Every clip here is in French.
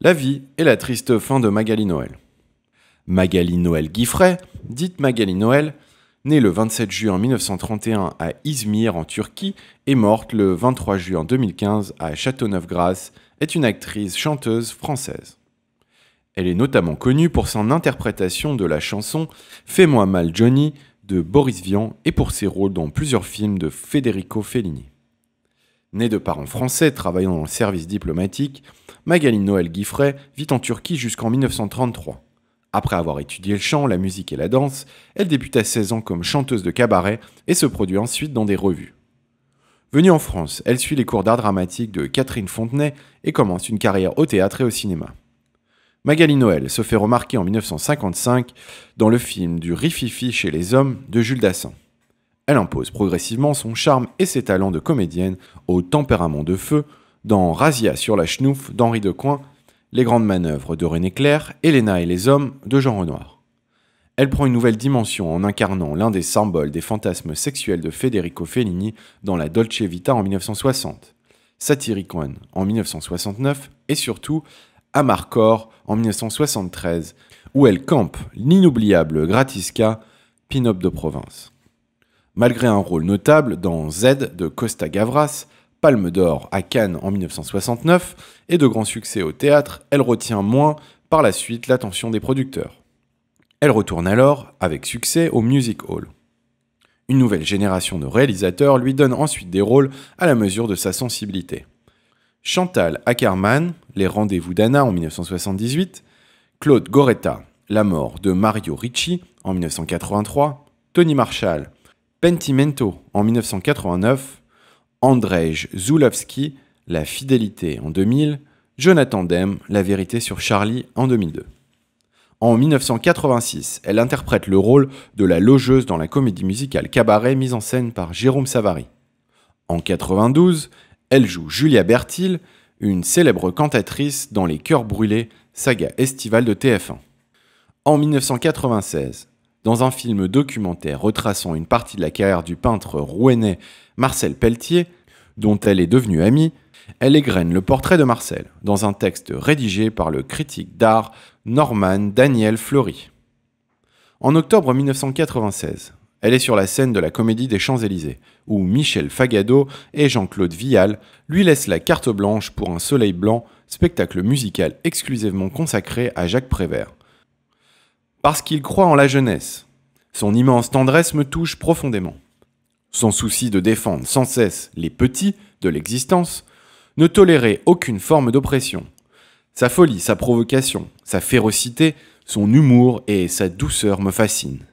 La vie et la triste fin de Magali Noël. Magali Noël Giffray, dite Magali Noël, née le 27 juin 1931 à Izmir en Turquie et morte le 23 juin 2015 à Châteauneuf-Grasse, est une actrice chanteuse française. Elle est notamment connue pour son interprétation de la chanson Fais-moi mal Johnny de Boris Vian et pour ses rôles dans plusieurs films de Federico Fellini. Née de parents français travaillant dans le service diplomatique, Magali Noël Giffray vit en Turquie jusqu'en 1933. Après avoir étudié le chant, la musique et la danse, elle débute à 16 ans comme chanteuse de cabaret et se produit ensuite dans des revues. Venue en France, elle suit les cours d'art dramatique de Catherine Fontenay et commence une carrière au théâtre et au cinéma. Magali Noël se fait remarquer en 1955 dans le film du Rififi chez les hommes de Jules Dassin. Elle impose progressivement son charme et ses talents de comédienne au tempérament de feu dans Razia sur la chenouf d'Henri de Les grandes manœuvres de René Clair, Helena et les hommes de Jean Renoir. Elle prend une nouvelle dimension en incarnant l'un des symboles des fantasmes sexuels de Federico Fellini dans La Dolce Vita en 1960, Satyricon en 1969 et surtout Amarcord en 1973, où elle campe l'inoubliable Gratisca, pin de province. Malgré un rôle notable dans Z de Costa Gavras, Palme d'Or à Cannes en 1969 et de grands succès au théâtre, elle retient moins par la suite l'attention des producteurs. Elle retourne alors, avec succès, au Music Hall. Une nouvelle génération de réalisateurs lui donne ensuite des rôles à la mesure de sa sensibilité. Chantal Ackerman, Les Rendez-vous d'Anna en 1978, Claude Goretta, La mort de Mario Ricci en 1983, Tony Marshall, Pentimento en 1989, Andrzej Zulowski, La fidélité en 2000, Jonathan Demme, La vérité sur Charlie en 2002. En 1986, elle interprète le rôle de la logeuse dans la comédie musicale Cabaret mise en scène par Jérôme Savary. En 1992, elle joue Julia Bertil, une célèbre cantatrice dans Les Cœurs Brûlés, saga estivale de TF1. En 1996, dans un film documentaire retraçant une partie de la carrière du peintre rouennais Marcel Pelletier, dont elle est devenue amie, elle égrène le portrait de Marcel dans un texte rédigé par le critique d'art Norman Daniel Fleury. En octobre 1996, elle est sur la scène de la Comédie des Champs-Élysées, où Michel Fagado et Jean-Claude Vial lui laissent la carte blanche pour Un Soleil Blanc, spectacle musical exclusivement consacré à Jacques Prévert, parce qu'il croit en la jeunesse. Son immense tendresse me touche profondément. Son souci de défendre sans cesse les petits de l'existence, ne tolérer aucune forme d'oppression. Sa folie, sa provocation, sa férocité, son humour et sa douceur me fascinent.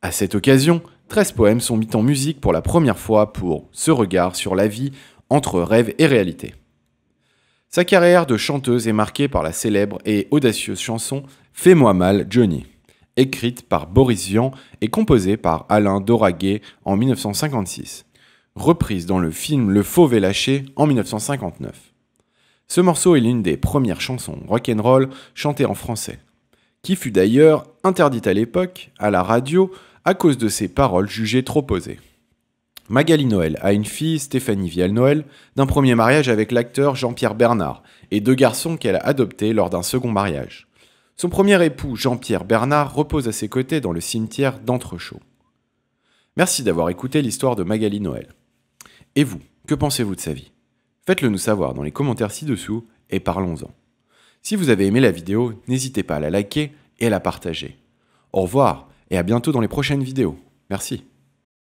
À cette occasion, 13 poèmes sont mis en musique pour la première fois pour ce regard sur la vie entre rêve et réalité. Sa carrière de chanteuse est marquée par la célèbre et audacieuse chanson Fais-moi mal, Johnny, écrite par Boris Vian et composée par Alain Doraguet en 1956, reprise dans le film Le Fauve est lâché en 1959. Ce morceau est l'une des premières chansons rock'n'roll chantées en français, qui fut d'ailleurs interdite à l'époque à la radio à cause de ses paroles jugées trop posées. Magali Noël a une fille, Stéphanie Vial noël d'un premier mariage avec l'acteur Jean-Pierre Bernard, et deux garçons qu'elle a adoptés lors d'un second mariage. Son premier époux, Jean-Pierre Bernard, repose à ses côtés dans le cimetière d'Entrechaux. Merci d'avoir écouté l'histoire de Magali Noël. Et vous, que pensez-vous de sa vie Faites-le nous savoir dans les commentaires ci-dessous et parlons-en. Si vous avez aimé la vidéo, n'hésitez pas à la liker et à la partager. Au revoir et à bientôt dans les prochaines vidéos. Merci.